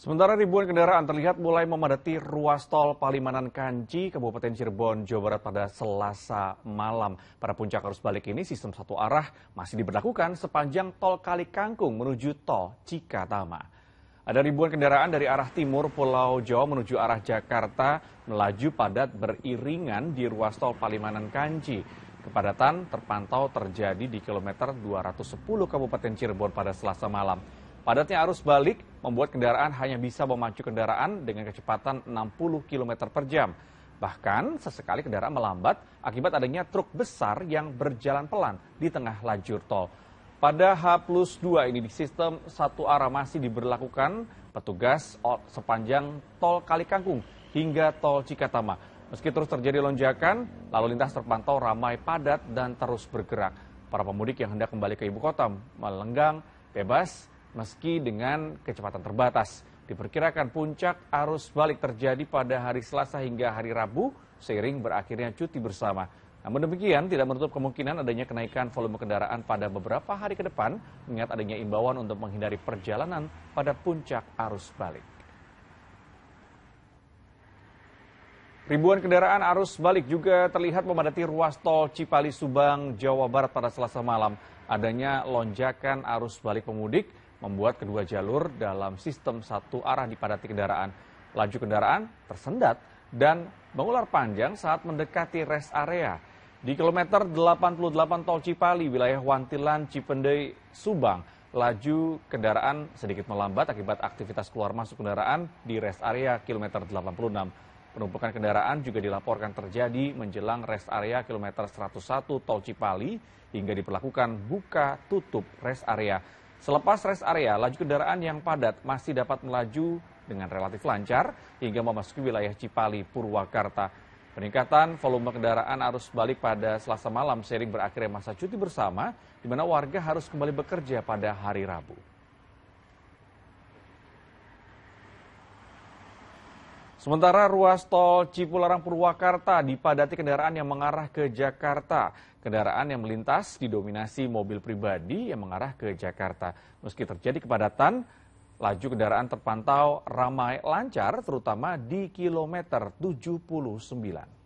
Sementara ribuan kendaraan terlihat mulai memadati ruas tol Palimanan Kanji, Kabupaten Cirebon, Jawa Barat pada Selasa malam. Pada puncak arus balik ini, sistem satu arah masih diberlakukan sepanjang tol Kali Kangkung menuju tol Cikatama. Ada ribuan kendaraan dari arah timur Pulau Jawa menuju arah Jakarta melaju padat beriringan di ruas tol Palimanan Kanji. Kepadatan terpantau terjadi di kilometer 210 Kabupaten Cirebon pada Selasa malam. Padatnya arus balik membuat kendaraan hanya bisa memacu kendaraan dengan kecepatan 60 km per jam. Bahkan sesekali kendaraan melambat akibat adanya truk besar yang berjalan pelan di tengah lajur tol. Pada H plus 2 ini di sistem satu arah masih diberlakukan petugas sepanjang tol Kalikangkung hingga tol Cikatama. Meski terus terjadi lonjakan, lalu lintas terpantau ramai padat dan terus bergerak. Para pemudik yang hendak kembali ke ibu kota melenggang, bebas, meski dengan kecepatan terbatas. Diperkirakan puncak arus balik terjadi pada hari Selasa hingga hari Rabu seiring berakhirnya cuti bersama. Namun demikian tidak menutup kemungkinan adanya kenaikan volume kendaraan pada beberapa hari ke depan mengingat adanya imbauan untuk menghindari perjalanan pada puncak arus balik. Ribuan kendaraan arus balik juga terlihat memadati ruas tol Cipali Subang, Jawa Barat pada Selasa malam. Adanya lonjakan arus balik pemudik membuat kedua jalur dalam sistem satu arah dipadati kendaraan. Laju kendaraan tersendat dan mengular panjang saat mendekati rest area. Di kilometer 88 tol Cipali, wilayah Wantilan, Cipendei, Subang, laju kendaraan sedikit melambat akibat aktivitas keluar masuk kendaraan di rest area kilometer 86. Penumpukan kendaraan juga dilaporkan terjadi menjelang rest area kilometer 101 tol Cipali hingga diperlakukan buka tutup rest area. Selepas rest area, laju kendaraan yang padat masih dapat melaju dengan relatif lancar hingga memasuki wilayah Cipali, Purwakarta. Peningkatan volume kendaraan arus balik pada selasa malam sering berakhirnya masa cuti bersama, di mana warga harus kembali bekerja pada hari Rabu. Sementara ruas tol Cipularang Purwakarta dipadati kendaraan yang mengarah ke Jakarta. Kendaraan yang melintas didominasi mobil pribadi yang mengarah ke Jakarta. Meski terjadi kepadatan, laju kendaraan terpantau ramai lancar terutama di kilometer 79.